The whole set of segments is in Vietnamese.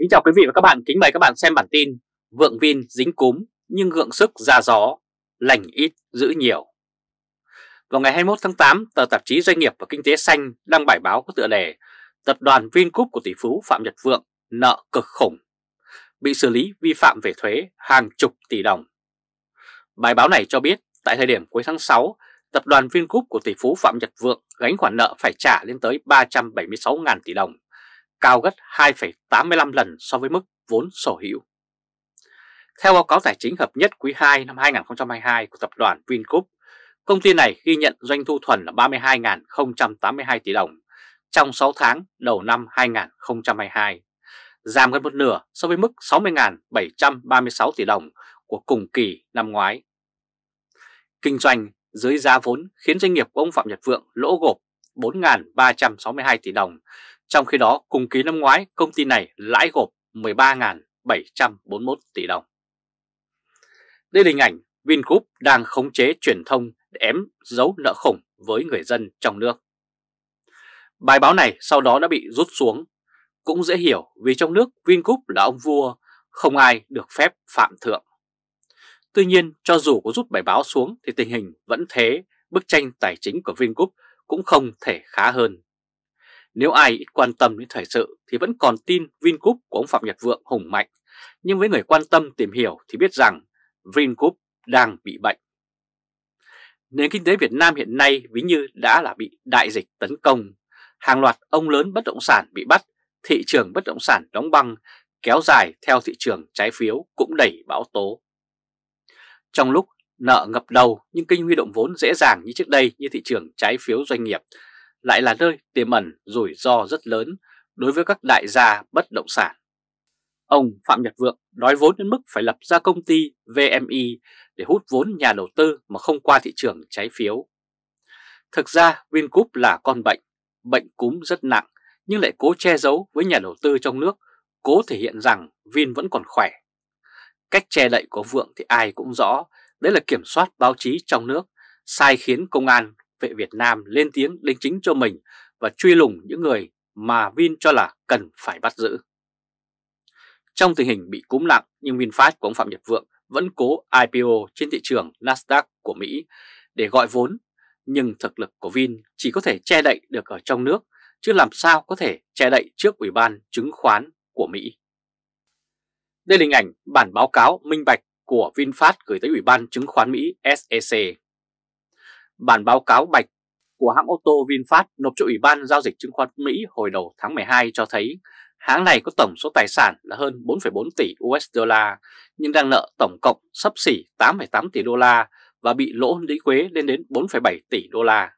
Kính chào quý vị và các bạn, kính mời các bạn xem bản tin Vượng Vin dính cúm nhưng gượng sức ra gió, lành ít giữ nhiều. Vào ngày 21 tháng 8, tờ tạp chí Doanh nghiệp và Kinh tế Xanh đăng bài báo có tựa đề Tập đoàn Vingroup của tỷ phú Phạm Nhật Vượng nợ cực khủng, bị xử lý vi phạm về thuế hàng chục tỷ đồng. Bài báo này cho biết tại thời điểm cuối tháng 6, tập đoàn Vingroup của tỷ phú Phạm Nhật Vượng gánh khoản nợ phải trả lên tới 376.000 tỷ đồng cao gấp 2,85 lần so với mức vốn sở hữu. Theo báo cáo tài chính hợp nhất quý 2 năm 2022 của tập đoàn Vingroup, công ty này ghi nhận doanh thu thuần là 32.082 tỷ đồng trong 6 tháng đầu năm 2022, giảm gần một nửa so với mức 60.736 tỷ đồng của cùng kỳ năm ngoái. Kinh doanh dưới giá vốn khiến doanh nghiệp của ông Phạm Nhật Vượng lỗ gộp 4.362 tỷ đồng trong khi đó, cùng kỳ năm ngoái, công ty này lãi gộp 13.741 tỷ đồng. Đây là hình ảnh Vingroup đang khống chế truyền thông để ém giấu nợ khủng với người dân trong nước. Bài báo này sau đó đã bị rút xuống. Cũng dễ hiểu vì trong nước Vingroup là ông vua, không ai được phép phạm thượng. Tuy nhiên, cho dù có rút bài báo xuống thì tình hình vẫn thế, bức tranh tài chính của Vingroup cũng không thể khá hơn. Nếu ai ít quan tâm đến thời sự thì vẫn còn tin Vingroup của ông Phạm Nhật Vượng hùng mạnh, nhưng với người quan tâm tìm hiểu thì biết rằng Vingroup đang bị bệnh. Nền kinh tế Việt Nam hiện nay ví như đã là bị đại dịch tấn công, hàng loạt ông lớn bất động sản bị bắt, thị trường bất động sản đóng băng, kéo dài theo thị trường trái phiếu cũng đẩy bão tố. Trong lúc nợ ngập đầu nhưng kinh huy động vốn dễ dàng như trước đây như thị trường trái phiếu doanh nghiệp lại là nơi tiềm ẩn rủi ro rất lớn đối với các đại gia bất động sản. Ông Phạm Nhật Vượng nói vốn đến mức phải lập ra công ty VMI e để hút vốn nhà đầu tư mà không qua thị trường trái phiếu. Thực ra Vingroup là con bệnh, bệnh cúm rất nặng nhưng lại cố che giấu với nhà đầu tư trong nước, cố thể hiện rằng Vin vẫn còn khỏe. Cách che đậy của Vượng thì ai cũng rõ, đấy là kiểm soát báo chí trong nước, sai khiến công an vệ Việt Nam lên tiếng đính chính cho mình và truy lùng những người mà Vin cho là cần phải bắt giữ. Trong tình hình bị cúm nặng nhưng VinFast của ông Phạm Nhật Vượng vẫn cố IPO trên thị trường Nasdaq của Mỹ để gọi vốn, nhưng thực lực của Vin chỉ có thể che đậy được ở trong nước, chứ làm sao có thể che đậy trước Ủy ban chứng khoán của Mỹ. Đây là hình ảnh bản báo cáo minh bạch của VinFast gửi tới Ủy ban chứng khoán Mỹ SEC. Bản báo cáo bạch của hãng ô tô VinFast nộp cho Ủy ban Giao dịch Chứng khoán Mỹ hồi đầu tháng 12 cho thấy hãng này có tổng số tài sản là hơn 4,4 tỷ USD nhưng đang nợ tổng cộng sấp xỉ 8,8 tỷ đô la và bị lỗ lý quế lên đến 4,7 tỷ đô la.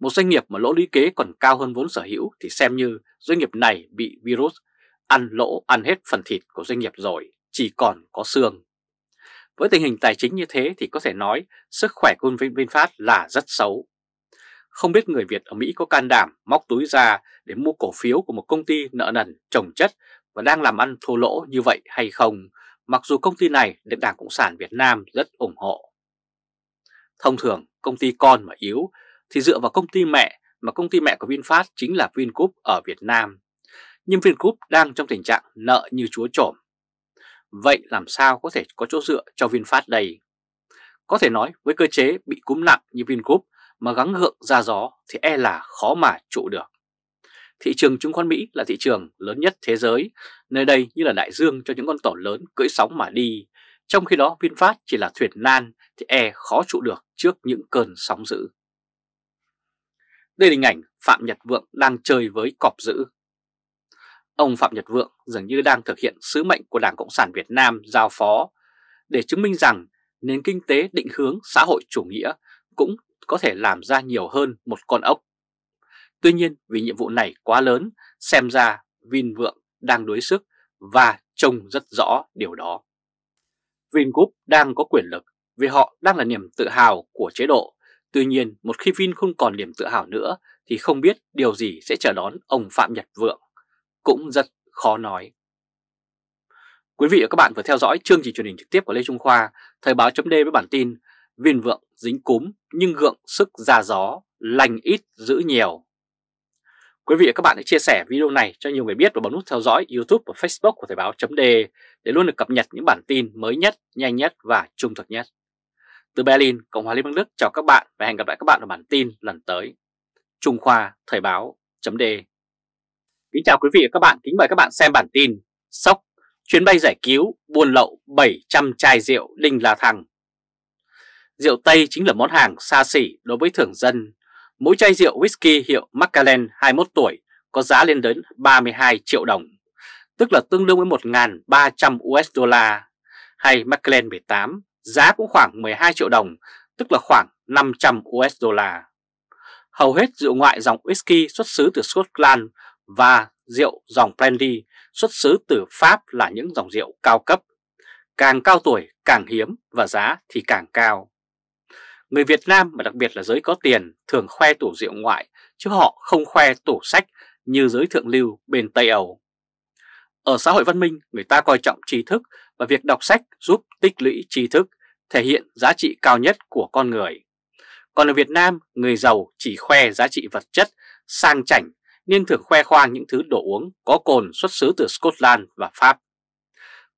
Một doanh nghiệp mà lỗ lý kế còn cao hơn vốn sở hữu thì xem như doanh nghiệp này bị virus ăn lỗ ăn hết phần thịt của doanh nghiệp rồi, chỉ còn có xương. Với tình hình tài chính như thế thì có thể nói sức khỏe của VinFast là rất xấu. Không biết người Việt ở Mỹ có can đảm móc túi ra để mua cổ phiếu của một công ty nợ nần trồng chất và đang làm ăn thua lỗ như vậy hay không, mặc dù công ty này được Đảng Cộng sản Việt Nam rất ủng hộ. Thông thường, công ty con mà yếu thì dựa vào công ty mẹ mà công ty mẹ của VinFast chính là VinGroup ở Việt Nam. Nhưng VinGroup đang trong tình trạng nợ như chúa trổm Vậy làm sao có thể có chỗ dựa cho VinFast đây? Có thể nói với cơ chế bị cúm nặng như VinGroup mà gắng gượng ra gió thì e là khó mà trụ được. Thị trường chứng khoán Mỹ là thị trường lớn nhất thế giới, nơi đây như là đại dương cho những con tàu lớn cưỡi sóng mà đi, trong khi đó VinFast chỉ là thuyền nan thì e khó trụ được trước những cơn sóng dữ. Đây là hình ảnh Phạm Nhật Vượng đang chơi với cọp dữ. Ông Phạm Nhật Vượng dường như đang thực hiện sứ mệnh của Đảng Cộng sản Việt Nam giao phó để chứng minh rằng nền kinh tế định hướng xã hội chủ nghĩa cũng có thể làm ra nhiều hơn một con ốc. Tuy nhiên vì nhiệm vụ này quá lớn, xem ra vin vượng đang đối sức và trông rất rõ điều đó. Vingroup đang có quyền lực vì họ đang là niềm tự hào của chế độ. Tuy nhiên, một khi Vin không còn niềm tự hào nữa thì không biết điều gì sẽ chờ đón ông Phạm Nhật Vượng cũng rất khó nói. Quý vị và các bạn vừa theo dõi chương trình truyền hình trực tiếp của Lê Trung Khoa, Thời báo chấm với bản tin Viên vượng dính cúm nhưng gượng sức ra gió, lành ít giữ nhiều. Quý vị và các bạn hãy chia sẻ video này cho nhiều người biết và bấm nút theo dõi YouTube và Facebook của Thời báo chấm để luôn được cập nhật những bản tin mới nhất, nhanh nhất và trung thực nhất. Từ Berlin, Cộng hòa Liên bang Đức chào các bạn và hẹn gặp lại các bạn ở bản tin lần tới. Trung Khoa Thời báo chấm Kính chào quý vị và các bạn, kính mời các bạn xem bản tin Sốc, chuyến bay giải cứu buôn lậu 700 chai rượu Đinh La Thăng Rượu Tây chính là món hàng xa xỉ đối với thường dân Mỗi chai rượu whisky hiệu Macallan 21 tuổi có giá lên đến 32 triệu đồng Tức là tương đương với 1.300 USD Hay Macallan 18 giá cũng khoảng 12 triệu đồng Tức là khoảng 500 USD Hầu hết rượu ngoại dòng whisky xuất xứ từ Scotland và rượu dòng Brandy xuất xứ từ Pháp là những dòng rượu cao cấp. Càng cao tuổi càng hiếm và giá thì càng cao. Người Việt Nam và đặc biệt là giới có tiền thường khoe tủ rượu ngoại chứ họ không khoe tủ sách như giới thượng lưu bên Tây Âu. Ở xã hội văn minh, người ta coi trọng tri thức và việc đọc sách giúp tích lũy tri thức, thể hiện giá trị cao nhất của con người. Còn ở Việt Nam, người giàu chỉ khoe giá trị vật chất, sang chảnh nên thường khoe khoang những thứ đồ uống có cồn xuất xứ từ Scotland và Pháp.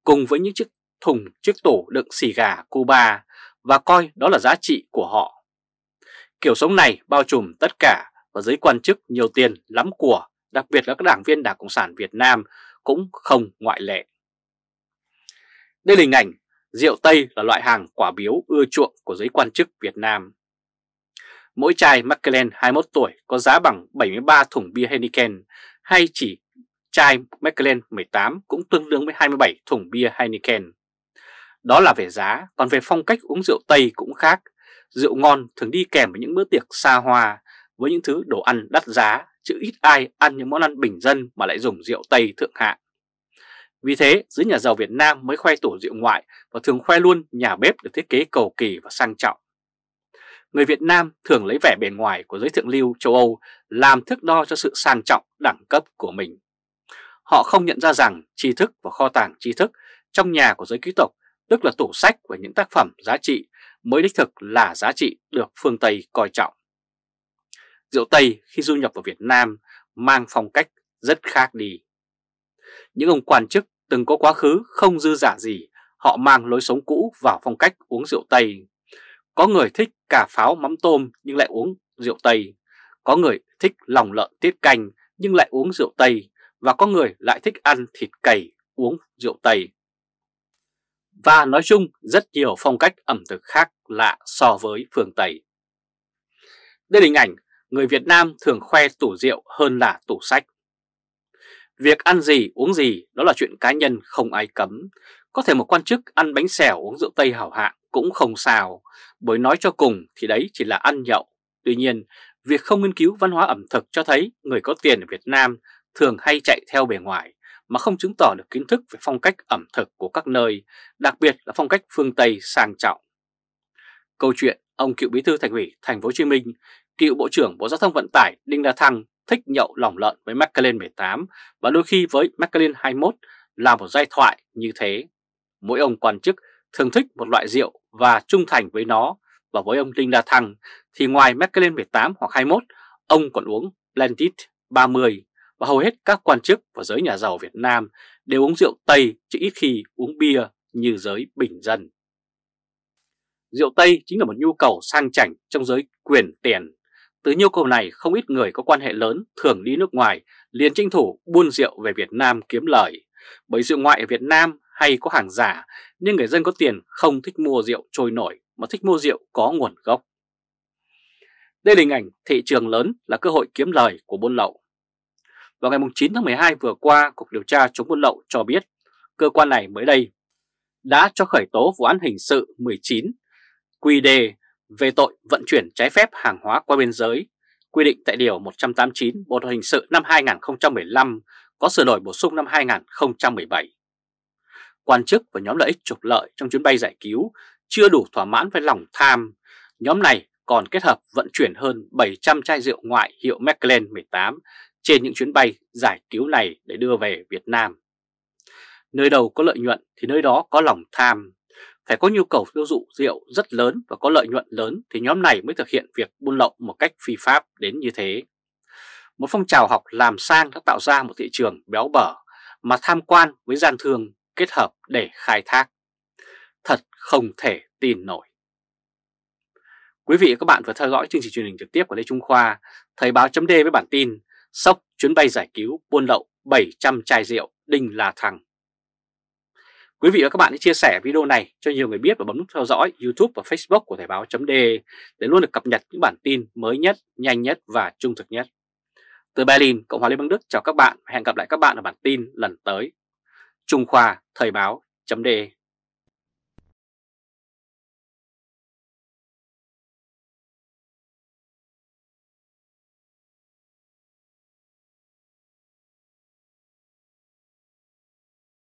Cùng với những chiếc thùng, chiếc tủ đựng xì gà Cuba và coi đó là giá trị của họ. Kiểu sống này bao trùm tất cả và giới quan chức nhiều tiền lắm của, đặc biệt là các đảng viên Đảng Cộng sản Việt Nam cũng không ngoại lệ. Đây là hình ảnh rượu Tây là loại hàng quả biếu ưa chuộng của giới quan chức Việt Nam mỗi chai McKellen 21 tuổi có giá bằng 73 thùng bia Heineken hay chỉ chai McKellen 18 cũng tương đương với 27 thùng bia Heineken. Đó là về giá, còn về phong cách uống rượu Tây cũng khác. Rượu ngon thường đi kèm với những bữa tiệc xa hoa, với những thứ đồ ăn đắt giá, chứ ít ai ăn những món ăn bình dân mà lại dùng rượu Tây thượng hạng. Vì thế, giới nhà giàu Việt Nam mới khoe tủ rượu ngoại và thường khoe luôn nhà bếp được thiết kế cầu kỳ và sang trọng người Việt Nam thường lấy vẻ bề ngoài của giới thượng lưu châu Âu làm thước đo cho sự sang trọng đẳng cấp của mình. Họ không nhận ra rằng tri thức và kho tàng tri thức trong nhà của giới quý tộc, tức là tủ sách và những tác phẩm giá trị mới đích thực là giá trị được phương Tây coi trọng. Rượu Tây khi du nhập vào Việt Nam mang phong cách rất khác đi. Những ông quan chức từng có quá khứ không dư giả gì, họ mang lối sống cũ vào phong cách uống rượu Tây. Có người thích cà pháo mắm tôm nhưng lại uống rượu Tây. Có người thích lòng lợn tiết canh nhưng lại uống rượu Tây. Và có người lại thích ăn thịt cầy uống rượu Tây. Và nói chung rất nhiều phong cách ẩm thực khác lạ so với phương Tây. Đây là hình ảnh người Việt Nam thường khoe tủ rượu hơn là tủ sách. Việc ăn gì uống gì đó là chuyện cá nhân không ai cấm. Có thể một quan chức ăn bánh xèo uống rượu Tây hảo hạng cũng không sao, bởi nói cho cùng thì đấy chỉ là ăn nhậu. Tuy nhiên, việc không nghiên cứu văn hóa ẩm thực cho thấy người có tiền ở Việt Nam thường hay chạy theo bề ngoài mà không chứng tỏ được kiến thức về phong cách ẩm thực của các nơi, đặc biệt là phong cách phương Tây sang trọng. Câu chuyện ông cựu bí thư thành ủy thành phố Hồ Chí Minh, cựu bộ trưởng Bộ Giao thông Vận tải Đinh La Thăng thích nhậu lỏng lợn với McLaren 18 và đôi khi với McLaren 21 là một giai thoại như thế. Mỗi ông quan chức thường thích một loại rượu và trung thành với nó và với ông Đinh La Thăng thì ngoài merkelin 18 hoặc 21, ông còn uống Blended 30 và hầu hết các quan chức và giới nhà giàu Việt Nam đều uống rượu Tây chứ ít khi uống bia như giới bình dân. Rượu Tây chính là một nhu cầu sang chảnh trong giới quyền tiền. Từ nhu cầu này không ít người có quan hệ lớn thường đi nước ngoài liền tranh thủ buôn rượu về Việt Nam kiếm lời. Bởi rượu ngoại ở Việt Nam hay có hàng giả nhưng người dân có tiền không thích mua rượu trôi nổi mà thích mua rượu có nguồn gốc. Đây là hình ảnh thị trường lớn là cơ hội kiếm lời của buôn lậu. Vào ngày 9 tháng 12 vừa qua, Cục Điều tra chống buôn lậu cho biết cơ quan này mới đây đã cho khởi tố vụ án hình sự 19 quy đề về tội vận chuyển trái phép hàng hóa qua biên giới quy định tại Điều 189 Bộ Luật Hình sự năm 2015 có sửa đổi bổ sung năm 2017. Quan chức và nhóm lợi ích trục lợi trong chuyến bay giải cứu chưa đủ thỏa mãn với lòng tham. Nhóm này còn kết hợp vận chuyển hơn 700 chai rượu ngoại hiệu Mcallen 18 trên những chuyến bay giải cứu này để đưa về Việt Nam. Nơi đầu có lợi nhuận thì nơi đó có lòng tham. Phải có nhu cầu tiêu thụ rượu rất lớn và có lợi nhuận lớn thì nhóm này mới thực hiện việc buôn lậu một cách phi pháp đến như thế. Một phong trào học làm sang đã tạo ra một thị trường béo bở mà tham quan với gian thương kết hợp để khai thác. Thật không thể tin nổi. Quý vị và các bạn vừa theo dõi chương trình truyền hình trực tiếp của Lê Trung Khoa, Thời báo chấm với bản tin Sốc chuyến bay giải cứu buôn lậu 700 chai rượu Đinh là thằng. Quý vị và các bạn hãy chia sẻ video này cho nhiều người biết và bấm nút theo dõi YouTube và Facebook của Thời báo chấm để luôn được cập nhật những bản tin mới nhất, nhanh nhất và trung thực nhất. Từ Berlin, Cộng hòa Liên bang Đức chào các bạn và hẹn gặp lại các bạn ở bản tin lần tới. Trung Khoa Thời báo chấm